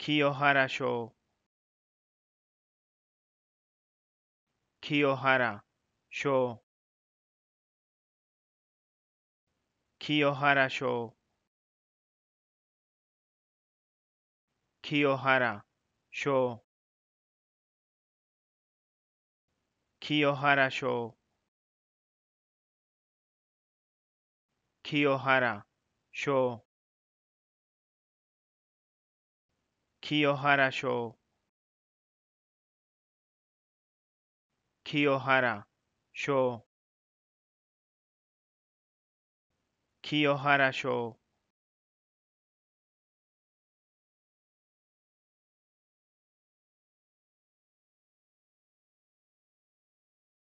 Kiyohara Show Kiyohara Show Kiyohara Show Kiyohara Show Kiyohara Show Kiyohara Show Kiyohara Show Kiyohara Show Kiyohara Show